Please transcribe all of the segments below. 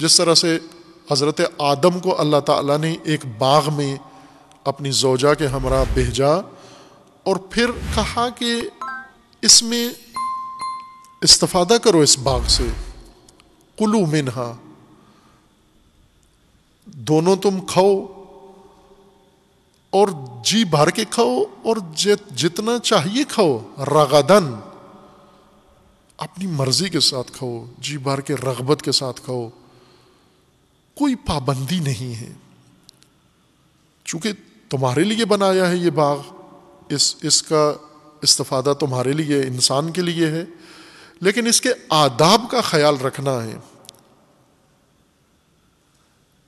जिस तरह से हज़रत आदम को अल्लाह ताला ने एक बाग में अपनी जोजा के हमरा भेजा और फिर कहा कि इसमें इस्तफादा करो इस बाग से कुलू मिनहा दोनों तुम खाओ और जी भर के खाओ और जितना चाहिए खाओ रगदन अपनी मर्जी के साथ खाओ जी भर के रगबत के साथ खाओ कोई पाबंदी नहीं है चूंकि तुम्हारे लिए बनाया है ये बाग इस इसका इस्तफादा तुम्हारे लिए इंसान के लिए है लेकिन इसके आदाब का ख्याल रखना है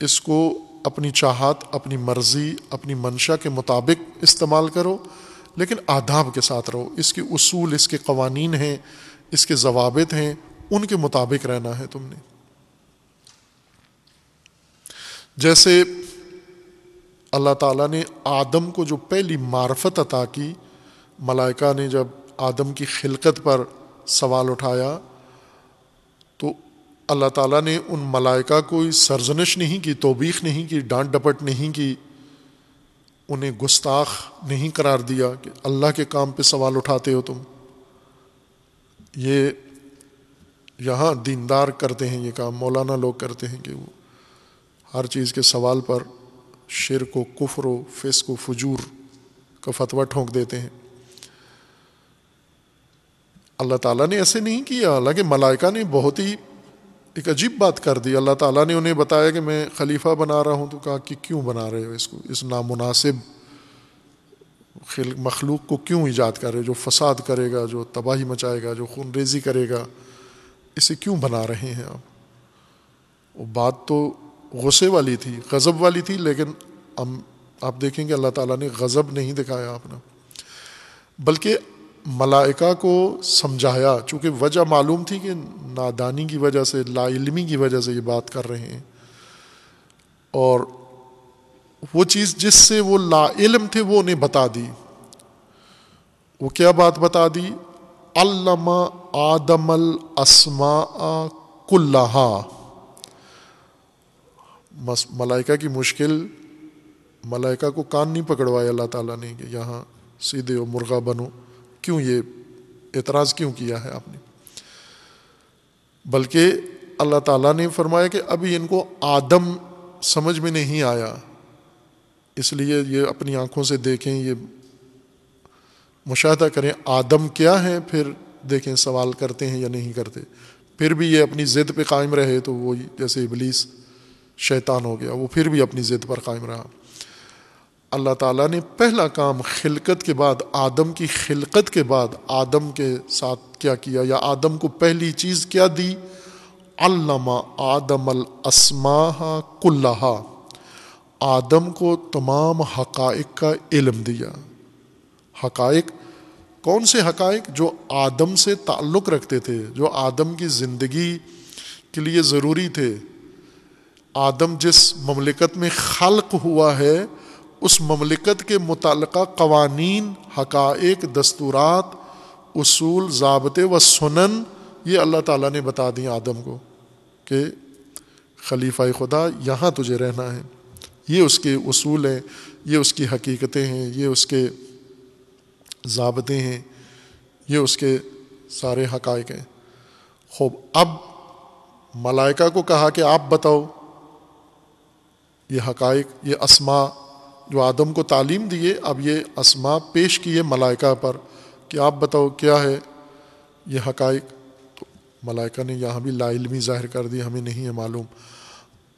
इसको अपनी चाहत अपनी मर्जी अपनी मंशा के मुताबिक इस्तेमाल करो लेकिन आदाब के साथ रहो इसके उसूल इसके कवानीन हैं इसके जवाबित हैं उनके मुताबिक रहना है तुमने जैसे अल्लाह ताला ने आदम को जो पहली मार्फत अता की मलाइका ने जब आदम की खिलकत पर सवाल उठाया तो अल्लाह ताला ने उन मलाइका को सरजनश नहीं की तोबीख नहीं की डांट डपट नहीं की उन्हें गुस्ताख नहीं करार दिया कि अल्लाह के काम पे सवाल उठाते हो तुम ये यहाँ दीनदार करते हैं ये काम मौलाना लोग करते हैं कि वो हर चीज़ के सवाल पर शिर को कुफर व फिस को फजूर का फतवा ठोंक देते हैं अल्लाह ताला ने ऐसे नहीं किया हालांकि मलाइका ने बहुत ही एक अजीब बात कर दी अल्लाह ताला ने उन्हें बताया कि मैं खलीफा बना रहा हूँ तो कहा कि क्यों बना रहे हो इसको इस नामुनासिब मखलूक को क्यों ईजाद कर रहे हो जो फसाद करेगा जो तबाही मचाएगा जो खून रेजी करेगा इसे क्यों बना रहे हैं आप वो बात तो गुस्से वाली थी गज़ब वाली थी लेकिन हम आप देखेंगे अल्लाह ताला ने गज़ब नहीं दिखाया अपना बल्कि मलाइका को समझाया चूँकि वजह मालूम थी कि नादानी की वजह से लाइलमी की वजह से ये बात कर रहे हैं और वो चीज़ जिससे वो लाइलम थे वो उन्हें बता दी वो क्या बात बता दी अल्लमा आदमल असमा कुल्लहा मलाइका की मुश्किल मलाइका को कान नहीं पकड़वाया अल्लाह ताला ने कि यहाँ सीधे हो मुर्गा बनो क्यों ये एतराज़ क्यों किया है आपने बल्कि अल्लाह ताला ने फरमाया कि अभी इनको आदम समझ में नहीं आया इसलिए ये अपनी आँखों से देखें ये मुशाह करें आदम क्या है फिर देखें सवाल करते हैं या नहीं करते फिर भी ये अपनी ज़िद पे कायम रहे तो वो जैसे इबलीस शैतान हो गया वो फिर भी अपनी ज़िद पर कायम रहा अल्लाह ताला ने पहला काम खिलकत के बाद आदम की खिलकत के बाद आदम के साथ क्या किया या आदम को पहली चीज़ क्या दी अल्लामा आदम अल असमाहा कुल्लाहा आदम को तमाम हकाइक का इल्म दिया हकाइक कौन से हकाइक जो आदम से ताल्लुक़ रखते थे जो आदम की ज़िंदगी के लिए ज़रूरी थे आदम जिस ममलिकत में खलक़ हुआ है उस ममलिकत के मुतल कवानीन हकायक दस्तूरात असूल जबते व सुनन ये अल्लाह ताला ने बता दिया आदम को कि खलीफा खुदा यहाँ तुझे रहना है ये उसके असूल हैं ये उसकी हकीकतें हैं ये उसके ज़ाबते हैं ये उसके सारे हकाक़ हैं खूब अब मलाइका को कहा कि आप बताओ ये हकाइक ये असमा जो आदम को तालीम दिए अब ये असमा पेश किए मलाइका पर कि आप बताओ क्या है ये हकाइक तो मलाइका ने यहाँ भी लाइलमी जाहिर कर दी हमें नहीं है मालूम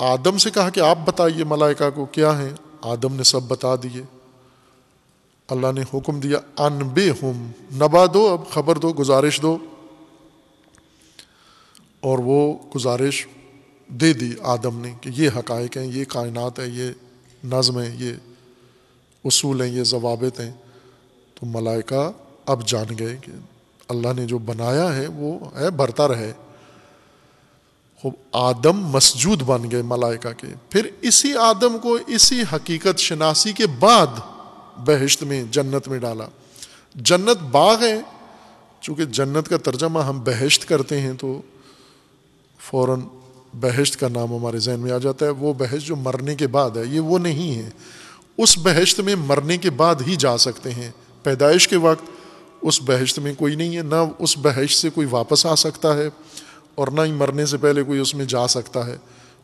आदम से कहा कि आप बताइए मलाइका को क्या है आदम ने सब बता दिए अल्लाह ने हुक्म दिया अनबे हम नबा दो अब खबर दो गुजारिश दो और वो गुजारिश दे दी आदम ने कि ये हकायक हैं ये कायनात है ये नज़म है ये असूल हैं ये जवाब हैं तो मलाइका अब जान गए कि अल्लाह ने जो बनाया है वो है भरता रहे खूब आदम मसजूद बन गए मलाइका के फिर इसी आदम को इसी हकीकत शनासी के बाद बहश्त में जन्नत में डाला जन्नत बाग है चूँकि जन्नत का तर्जमा हम बहश्त करते हैं तो फौरन बहश्त का नाम हमारे जहन में आ जाता है वो बहश्त जो मरने के बाद है ये वो नहीं है उस बहश्त में मरने के बाद ही जा सकते हैं पैदाइश के वक्त उस बहश्त में कोई नहीं है ना उस बहश्त से कोई वापस आ सकता है और ना ही मरने से पहले कोई उसमें जा सकता है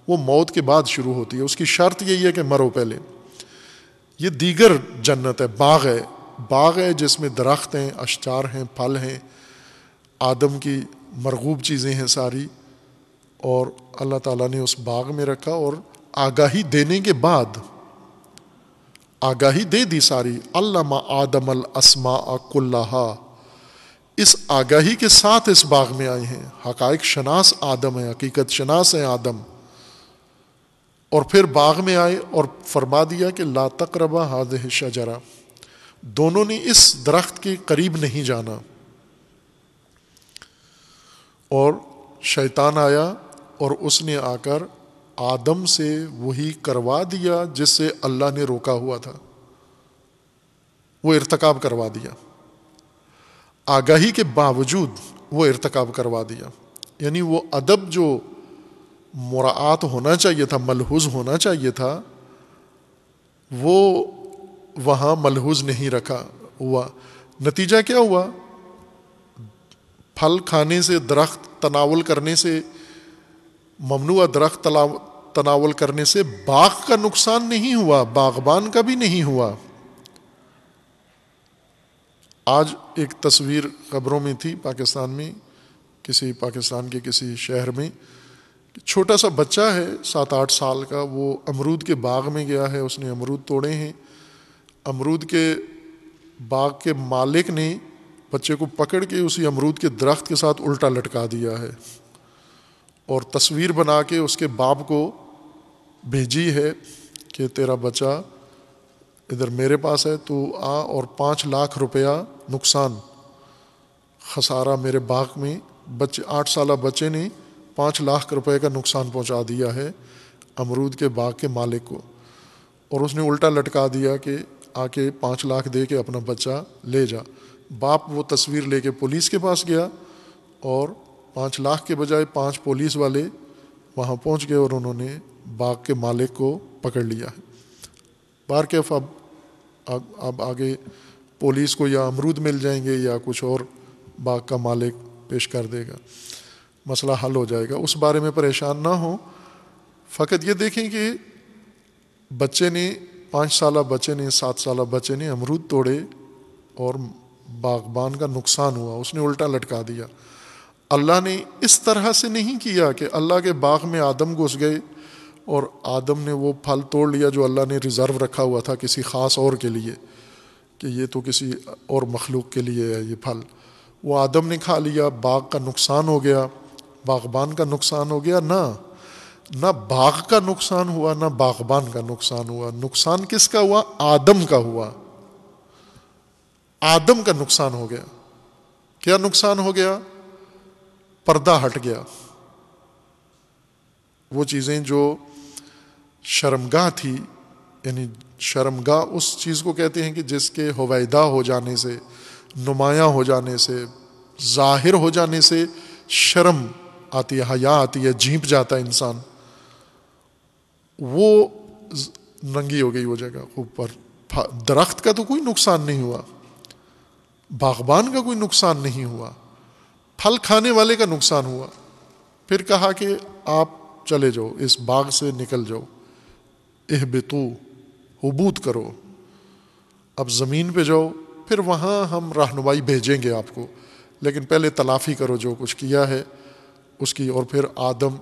वो मौत के बाद शुरू होती है उसकी शर्त यही है कि मरो पहले ये दीगर जन्नत है बाग है बाग है जिसमें दरख्त हैं अशचार हैं फल हैं आदम की मरगूब चीज़ें हैं सारी और अल्लाह ताला ने उस बाग में रखा और आगाही देने के बाद आगाही दे दी सारी अल्लामा आदम अल असमा अकुल्ला इस आगाही के साथ इस बाग में आए हैं हकायक शनास आदम है हकीकत शनास है आदम और फिर बाग में आए और फरमा दिया कि ला तकरबा हाद शजरा दोनों ने इस दरख्त के करीब नहीं जाना और शैतान आया और उसने आकर आदम से वही करवा दिया जिससे अल्लाह ने रोका हुआ था वो इरतकाब करवा दिया आगाही के बावजूद वो इरतकाब करवा दिया यानी वो अदब जो मुरात होना चाहिए था मलहूज होना चाहिए था वो वहाँ मलहूज नहीं रखा हुआ नतीजा क्या हुआ फल खाने से दरख्त तनावल करने से ममनुआ दरख्त तनावल करने से बाग का नुकसान नहीं हुआ बागबान का भी नहीं हुआ आज एक तस्वीर खबरों में थी पाकिस्तान में किसी पाकिस्तान के किसी शहर में छोटा सा बच्चा है सात आठ साल का वो अमरूद के बाग में गया है उसने अमरूद तोड़े हैं अमरूद के बाग के मालिक ने बच्चे को पकड़ के उसी अमरूद के दरख्त के साथ उल्टा लटका दिया है और तस्वीर बना के उसके बाप को भेजी है कि तेरा बच्चा इधर मेरे पास है तो आ और पाँच लाख रुपया नुकसान खसारा मेरे बाग में बच्चे आठ साल बच्चे ने पाँच लाख रुपए का नुकसान पहुंचा दिया है अमरूद के बाग के मालिक को और उसने उल्टा लटका दिया कि आके पाँच लाख दे के अपना बच्चा ले जा बाप वो तस्वीर लेके पुलिस के पास गया और पाँच लाख के बजाय पाँच पुलिस वाले वहाँ पहुँच गए और उन्होंने बाग के मालिक को पकड़ लिया है बार के अब अब आगे पुलिस को या अमरूद मिल जाएंगे या कुछ और बाग का मालिक पेश कर देगा मसला हल हो जाएगा उस बारे में परेशान ना हो फ़कत ये देखें कि बच्चे ने पाँच साल बच्चे ने सात साल बच्चे ने अमरूद तोड़े और बागबान का नुकसान हुआ उसने उल्टा लटका दिया अल्लाह ने इस तरह से नहीं किया कि अल्लाह के बाग में आदम घुस गए और आदम ने वो फल तोड़ लिया जो अल्लाह ने रिज़र्व रखा हुआ था किसी ख़ास और के लिए कि ये तो किसी और मखलूक के लिए है ये फल वो आदम ने खा लिया बाग का नुकसान हो गया बागबान का नुकसान हो गया ना ना बाग का नुकसान हुआ ना बागबान का नुकसान हुआ नुकसान किसका हुआ आदम का हुआ आदम का नुकसान हो गया क्या नुकसान हो गया पर्दा हट गया वो चीज़ें जो शर्मगाह थी यानी शर्मगाह उस चीज़ को कहते हैं कि जिसके हवैदा हो जाने से नुमाया हो जाने से ज़ाहिर हो जाने से शर्म आती है हया आती है जीप जाता है इंसान वो नंगी हो गई वो जगह ऊपर दरख्त का तो कोई नुकसान नहीं हुआ बागबान का कोई नुकसान नहीं हुआ फल खाने वाले का नुकसान हुआ फिर कहा कि आप चले जाओ इस बाग से निकल जाओ एह बेतू हबूत करो अब ज़मीन पे जाओ फिर वहाँ हम रहनुमाई भेजेंगे आपको लेकिन पहले तलाफ़ी करो जो कुछ किया है उसकी और फिर आदम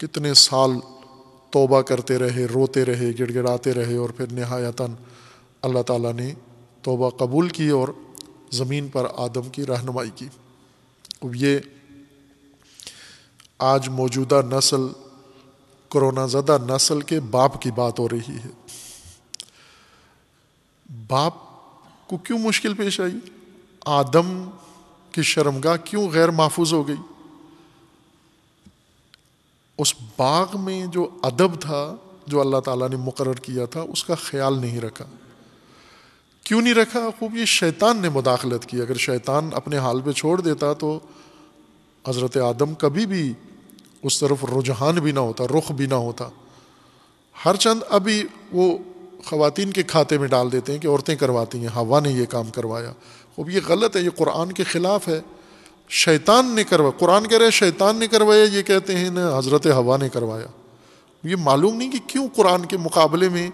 कितने साल तोबा करते रहे रोते रहे गिड़गिड़ाते रहे और फिर नहायता अल्लाह ताला ने तोबा कबूल की और ज़मीन पर आदम की रहनुमाई की ये आज मौजूदा नस्ल कोरोना ज़दा नस्ल के बाप की बात हो रही है बाप को क्यों मुश्किल पेश आई आदम की शर्मगा क्यों गैर महफूज हो गई उस बाग में जो अदब था जो अल्लाह ताला ने मुकर किया था उसका ख्याल नहीं रखा क्यों नहीं रखा खूब ये शैतान ने मुदाखलत की अगर शैतान अपने हाल पे छोड़ देता तो हज़रत आदम कभी भी उस तरफ रुझान भी ना होता रुख भी ना होता हर चंद अभी वो ख़वान के खाते में डाल देते हैं कि औरतें करवाती हैं हवा ने यह काम करवाया खूब ये गलत है ये कुरान के ख़िलाफ़ है शैतान ने करवा कुरान कह रहे हैं शैतान ने करवाया ये कहते हैं ना हज़रत हवा ने करवाया ये मालूम नहीं कि क्यों कुरान के मुकाबले में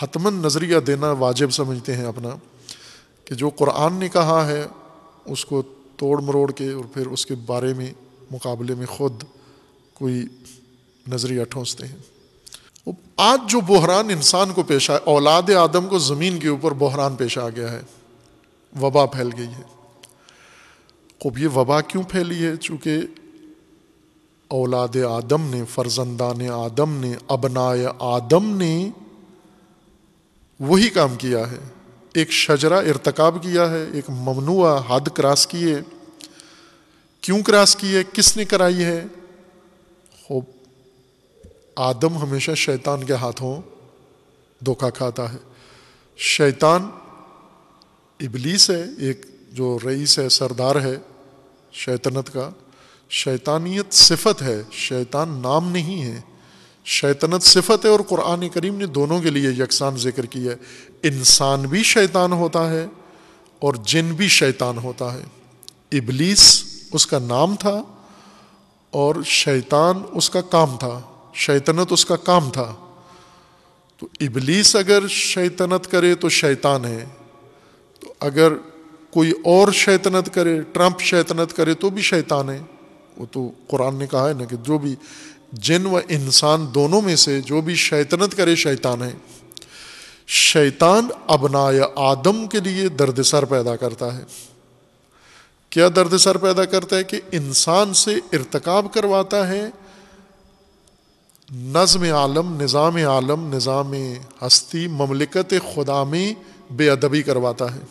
हतमन नज़रिया देना वाजिब समझते हैं अपना कि जो कुरान ने कहा है उसको तोड़ मरोड़ के और फिर उसके बारे में मुकाबले में ख़ुद कोई नज़रिया ठोंसते हैं आज जो बहरान इंसान को पेश आए औलाद आदम को ज़मीन के ऊपर बहरान पेश आ गया है वबा फैल गई है खूब ये वबा क्यों फैली है चूँकि औलाद आदम ने फर्जंदान आदम ने अबनाए आदम ने वही काम किया है एक शजरा इरतकाब किया है एक ममनुआ हद क्रास किए क्यों क्रास किए है किसने कराई है आदम हमेशा शैतान के हाथों धोखा खाता है शैतान इबलीस है एक जो रईस है सरदार है शैतनत का शैतानियत सिफत है शैतान नाम नहीं है शैतनत सिफत है और क़ुरान करीम ने दोनों के लिए यकसान जिक्र किया है इंसान भी शैतान होता है और जिन भी शैतान होता है इबलीस उसका नाम था और शैतान उसका काम था शैतनत उसका काम था तो इबलीस अगर शैतनत करे तो शैतान है तो अगर कोई और शैतनत करे ट्रंप शैतनत करे तो भी शैतान है वो तो कुरान ने कहा है ना कि जो भी जिन व इंसान दोनों में से जो भी शैतनत करे शैतान है शैतान अबना या आदम के लिए दर्द सर पैदा करता है क्या दर्द सर पैदा करता है कि इंसान से इरतकाब करवाता है नज़म आलम निज़ाम आलम निज़ाम हस्ती ममलिकत खुदा में बेअदबी करवाता है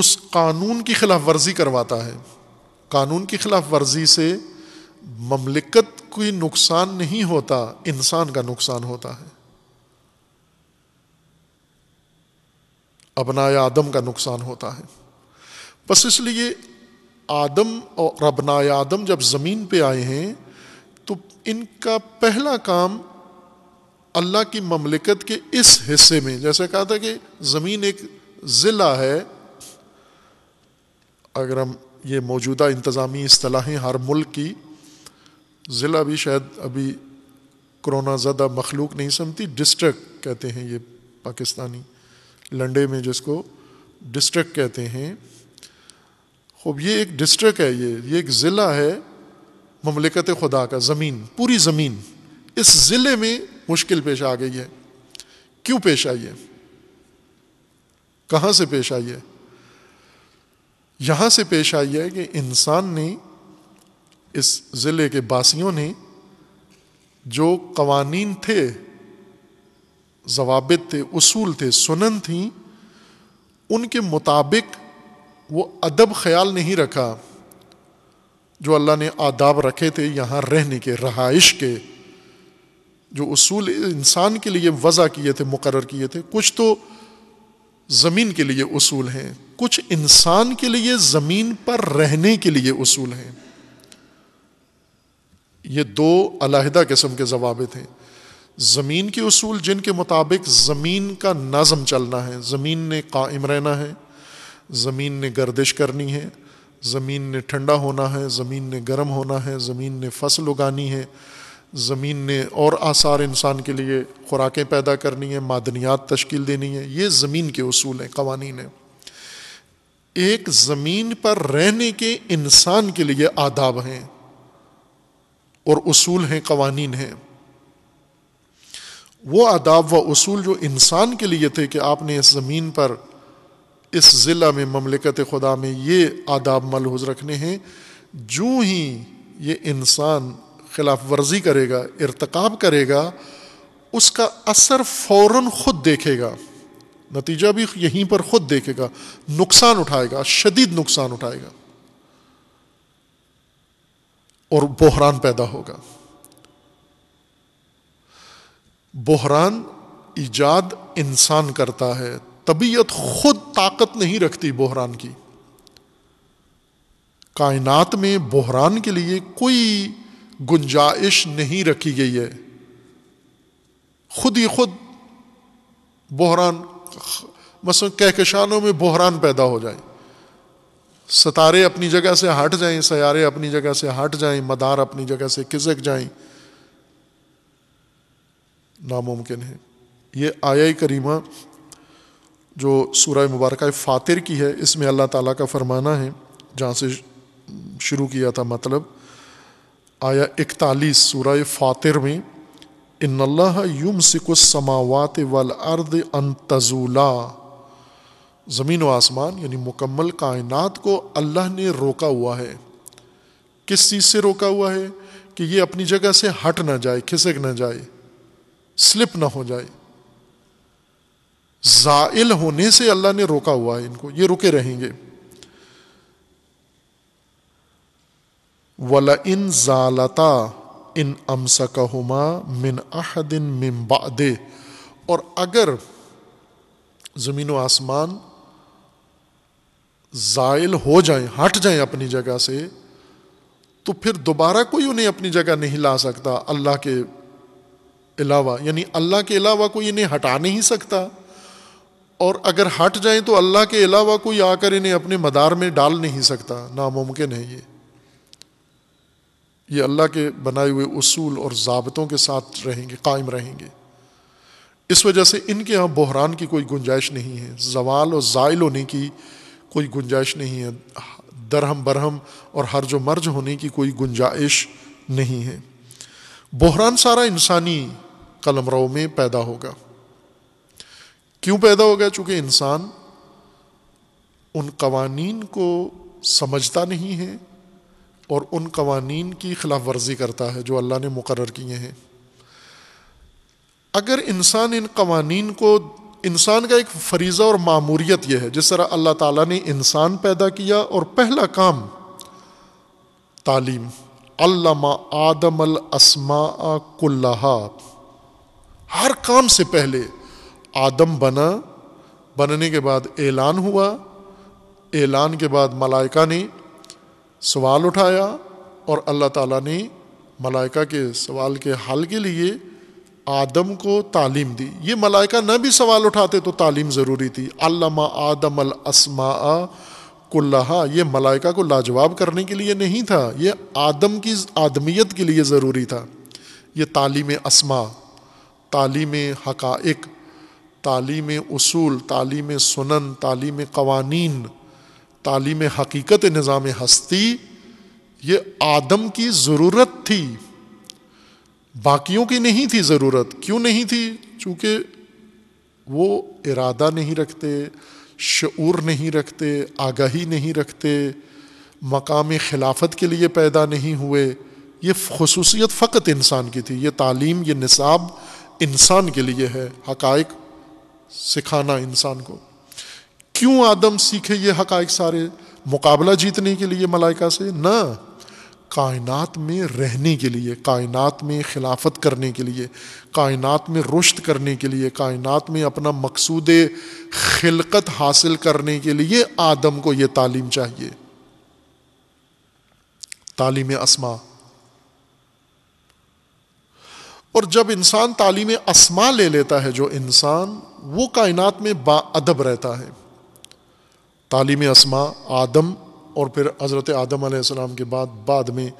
उस कानून की खिलाफ वर्जी करवाता है कानून की खिलाफ वर्जी से ममलिकत कोई नुकसान नहीं होता इंसान का नुकसान होता है अबनाय आदम का नुकसान होता है बस इसलिए आदम और अबनाय आदम जब ज़मीन पे आए हैं तो इनका पहला काम अल्लाह की ममलिकत के इस हिस्से में जैसे कहा था कि ज़मीन एक ज़िला है अगर हम ये मौजूदा इंतज़ामी असलाहें हर मुल्क की ज़िला भी शायद अभी कोरोना ज़्यादा मखलूक नहीं समती डिस्ट्रिक कहते हैं ये पाकिस्तानी लंडे में जिसको डिस्ट्रिक कहते हैं खूब ये एक डिस्ट्रिक है ये ये एक ज़िला है ममलिकत खुदा का ज़मीन पूरी ज़मीन इस ज़िले में मुश्किल पेश आ गई है क्यों पेश आई है कहाँ से पेश आई है यहाँ से पेश आई है कि इंसान ने इस ज़िले के बासियों ने जो कवानीन थे जवाब थे उसूल थे सुनन थी उनके मुताबिक वो अदब ख्याल नहीं रखा जो अल्लाह ने आदाब रखे थे यहाँ रहने के रहाइश के जो उसूल इंसान के लिए वज़ा किए थे मुकर किए थे कुछ तो ज़मीन के लिए असूल हैं कुछ इंसान के लिए ज़मीन पर रहने के लिए असूल हैं ये दो अलहदा किस्म के जवाब हैं ज़मीन के असूल जिनके मुताबिक ज़मीन का नज़म चलना है ज़मीन ने कायम रहना है ज़मीन ने गर्दिश करनी है ज़मीन ने ठंडा होना है ज़मीन ने गर्म होना है ज़मीन ने फसल उगानी है ज़मीन ने और आसार इंसान के लिए खुराकें पैदा करनी है मादनियात तश्कील देनी है ये ज़मीन के असूल हैं कवानीन हैं एक ज़मीन पर रहने के इंसान के लिए आदाब हैं और असूल हैं कवानीन हैं वो आदाब व असूल जो इंसान के लिए थे कि आपने इस ज़मीन पर इस ज़िला में ममलिकत खुदा में ये आदाब मलहूज रखने हैं जूँ ही ये इंसान खिलाफ वर्जी करेगा इरतकाब करेगा उसका असर फ़ौर ख़ुद देखेगा नतीजा भी यहीं पर ख़ुद देखेगा नुकसान उठाएगा शदीद नुकसान उठाएगा और बहरान पैदा होगा बहरान ईजाद इंसान करता है तबीयत खुद ताकत नहीं रखती बहरान की कायनात में बहरान के लिए कोई गुंजाइश नहीं रखी गई है खुद ही खुद बहरान मस कहकशानों में बहरान पैदा हो जाए सतारे अपनी जगह से हट जाएं सारे अपनी जगह से हट जाएं मदार अपनी जगह से खिसक जाए नामुमकिन है ये आया करीमा जो सूरह मुबारक फ़ातिर की है इसमें अल्लाह ताला का फरमाना है जहाँ से शुरू किया था मतलब आया इकतालीस सूरह फ़ातिर में इन युम सिकुसमावात वाल अर्द अन तजूला ज़मीन व आसमान यानी मुकम्मल कायनात को अल्लाह ने रोका हुआ है किस चीज़ से रोका हुआ है कि ये अपनी जगह से हट ना जाए खिसक ना जाए स्लिप ना हो जाए जाइल होने से अल्लाह ने रोका हुआ है इनको ये रुके रहेंगे वला इन जालता इन अमसकहुमा मिन अहदिन मिन बादे और अगर ज़मीन व आसमान जायल हो जाए हट जाए अपनी जगह से तो फिर दोबारा कोई उन्हें अपनी जगह नहीं ला सकता अल्लाह के अलावा यानी अल्लाह के अलावा कोई इन्हें हटा नहीं सकता और अगर हट जाए तो अल्लाह के अलावा कोई आकर इन्हें अपने मदार में डाल नहीं सकता नामुमकिन है ये ये अल्लाह के बनाए हुए असूल और ज़ाबतों के साथ रहेंगे कायम रहेंगे इस वजह से इनके यहाँ बहरान की कोई गुंजाइश नहीं है जवाल और ज़ाइल होने की कोई गुंजाइश नहीं है दरहम बरहम और हर जो मर्ज होने की कोई गुंजाइश नहीं है बहरान सारा इंसानी कलमरों में पैदा होगा क्यों पैदा हो गया चूँकि इंसान उन कवानीन को समझता नहीं है और उन कवानीन की खिलाफ वर्जी करता है जो अल्लाह ने मुकर किए हैं अगर इंसान इन कवानीन को इंसान का एक फरीज़ा और मामूरीत यह है जिस तरह अल्लाह ताला ने इंसान पैदा किया और पहला काम तालीम अल्लामा आदम अल असमा कुल्लाहा हर काम से पहले आदम बना बनने के बाद ऐलान हुआ ऐलान के बाद मलाइका ने सवाल उठाया और अल्लाह ताला ने मलाइका के सवाल के हल के लिए आदम को तालीम दी ये मलाइका ना भी सवाल उठाते तो तालीम ज़रूरी थी अल्लामा आदम अल असमा कुल्लाहा ये मलाइका को लाजवाब करने के लिए नहीं था ये आदम की आदमियत के लिए ज़रूरी था ये तालीम असमा तालीम हकाइक तालीम उसूल तालीम सुनन तालीम कवानीन तालीम हकीकत निज़ाम हस्ती ये आदम की ज़रूरत थी बाकियों की नहीं थी ज़रूरत क्यों नहीं थी चूँकि वो इरादा नहीं रखते शूर नहीं रखते आगाही नहीं रखते मकाम खिलाफत के लिए पैदा नहीं हुए ये खसूसियत फ़कत इंसान की थी ये तालीम ये निसाब इंसान के लिए है हकाइक सिखाना इंसान को क्यों आदम सीखे ये हक सारे मुकाबला जीतने के लिए मलाइका से न कायनात में रहने के लिए कायनात में खिलाफत करने के लिए कायनात में रुश्त करने के लिए कायनात में अपना मकसूद खिलकत हासिल करने के लिए आदम को यह तालीम चाहिए तालीम असमा और जब इंसान तालीम असमा ले लेता है जो इंसान वो कायनात में बाअदब रहता है तालीम आसमां आदम और फिर हज़रत आदम आसमाम के बाद बाद में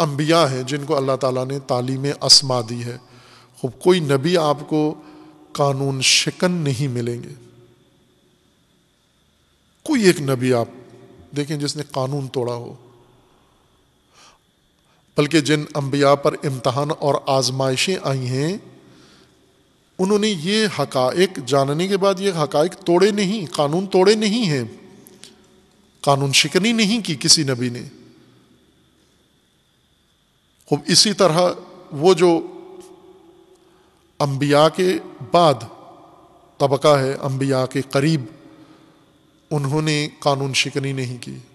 अम्बिया हैं जिनको अल्लाह ताला ने तालीम आसमा दी है खूब कोई नबी आपको कानून शिकन नहीं मिलेंगे कोई एक नबी आप देखें जिसने कानून तोड़ा हो बल्कि जिन अम्बिया पर इम्तहान और आजमाइशें आई हैं उन्होंने ये हकाइक जानने के बाद ये हकाइक तोड़े नहीं कानून तोड़े नहीं हैं कानून शिकनी नहीं की किसी नबी ने खूब इसी तरह वो जो अम्बिया के बाद तबका है अम्बिया के करीब उन्होंने कानून शिकनी नहीं की